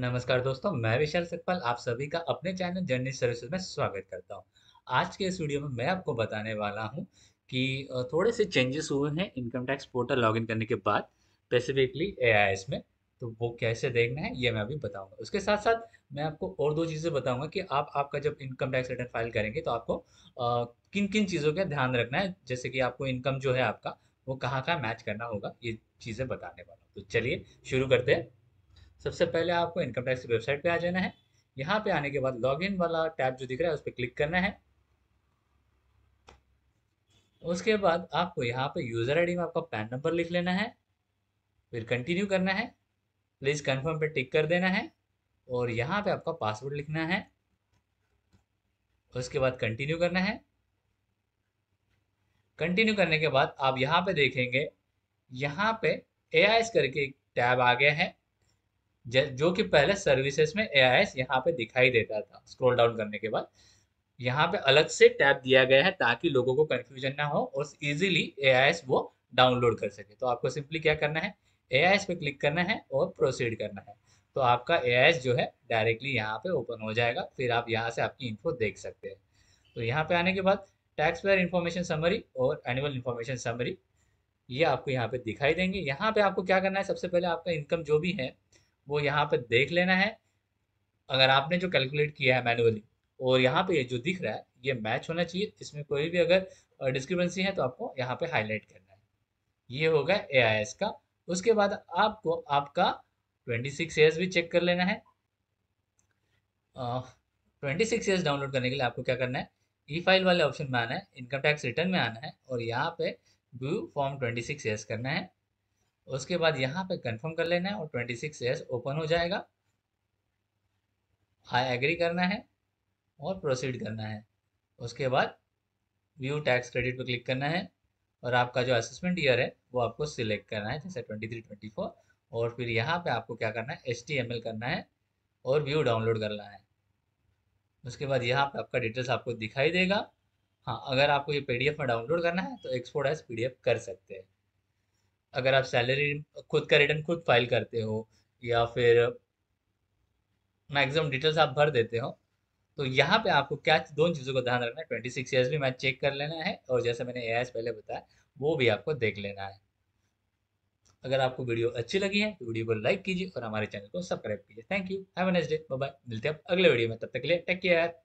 नमस्कार दोस्तों मैं विशाल सकपाल आप सभी का अपने चैनल जर्नी सर्विसेज में स्वागत करता हूं आज के इस वीडियो में मैं आपको बताने वाला हूं कि थोड़े से चेंजेस हुए हैं इनकम टैक्स पोर्टल लॉगिन करने के बाद स्पेसिफिकली ए में तो वो कैसे देखना है ये मैं अभी बताऊंगा उसके साथ साथ मैं आपको और दो चीज़ें बताऊंगा कि आप आपका जब इनकम टैक्स रिटर्न फाइल करेंगे तो आपको आ, किन किन चीज़ों का ध्यान रखना है जैसे कि आपको इनकम जो है आपका वो कहाँ कहाँ मैच करना होगा ये चीज़ें बताने वाला हूँ तो चलिए शुरू करते हैं सबसे पहले आपको इनकम टैक्स की वेबसाइट पे आ जाना है यहाँ पे आने के बाद लॉग वाला टैब जो दिख रहा है उस पर क्लिक करना है उसके बाद आपको यहाँ पे यूज़र आईडी में आपका पैन नंबर लिख लेना है फिर कंटिन्यू करना है प्लीज़ कंफर्म पे टिक कर देना है और यहाँ पे आपका पासवर्ड लिखना है उसके बाद कंटिन्यू करना है कंटिन्यू करने के बाद आप यहाँ पे देखेंगे यहाँ पे ए करके टैब आ गया है जो कि पहले सर्विसेज में ए आई एस यहाँ पे दिखाई देता था स्क्रोल डाउन करने के बाद यहाँ पे अलग से टैब दिया गया है ताकि लोगों को कन्फ्यूजन ना हो और इजीली ए आई एस वो डाउनलोड कर सके तो आपको सिंपली क्या करना है ए आई एस पे क्लिक करना है और प्रोसीड करना है तो आपका ए आई एस जो है डायरेक्टली यहाँ पे ओपन हो जाएगा फिर आप यहाँ से आपकी इन्फो देख सकते हैं तो यहाँ पे आने के बाद टैक्स पेयर इन्फॉर्मेशन समरी और एनुअल इन्फॉर्मेशन समरी ये आपको यहाँ पे दिखाई देंगे यहाँ पे आपको क्या करना है सबसे पहले आपका इनकम जो भी है वो यहाँ पर देख लेना है अगर आपने जो कैलकुलेट किया है मैनुअली और यहाँ पे जो दिख रहा है ये मैच होना चाहिए इसमें कोई भी अगर डिस्क्रिपेंसी है तो आपको यहाँ पे हाईलाइट करना है ये होगा ए का उसके बाद आपको आपका 26 एयर्स भी चेक कर लेना है ट्वेंटी सिक्स ईयर्स डाउनलोड करने के लिए आपको क्या करना है ई e फाइल वाले ऑप्शन में आना है इनकम टैक्स रिटर्न में आना है और यहाँ पे view form twenty six A S करना है उसके बाद यहाँ पे कंफर्म कर लेना है और ट्वेंटी सिक्स एस ओपन हो जाएगा हाई एग्री करना है और प्रोसीड करना है उसके बाद व्यू टैक्स क्रेडिट पर क्लिक करना है और आपका जो असेसमेंट ईयर है वो आपको सिलेक्ट करना है जैसे ट्वेंटी थ्री ट्वेंटी फोर और फिर यहाँ पे आपको क्या करना है एच करना है और व्यू डाउनलोड करना है उसके बाद यहाँ पे आपका डिटेल्स आपको दिखाई देगा हाँ अगर आपको ये पीडीएफ में डाउनलोड करना है तो एक्सपोर्ट एज पीडीएफ कर सकते हैं अगर आप सैलरी खुद का रिटर्न खुद फाइल करते हो या फिर मैक्सिमम डिटेल्स आप भर देते हो तो यहाँ पे आपको क्या दोनों चीज़ों का ध्यान रखना है ट्वेंटी सिक्स ईयर्स भी मैं चेक कर लेना है और जैसे मैंने ए पहले बताया वो भी आपको देख लेना है अगर आपको वीडियो अच्छी लगी है तो वीडियो को लाइक कीजिए और हमारे चैनल को सब्सक्राइब कीजिए thank you have next day bye मिलते हैं अगले वीडियो में तब तक के लिए टेक केयर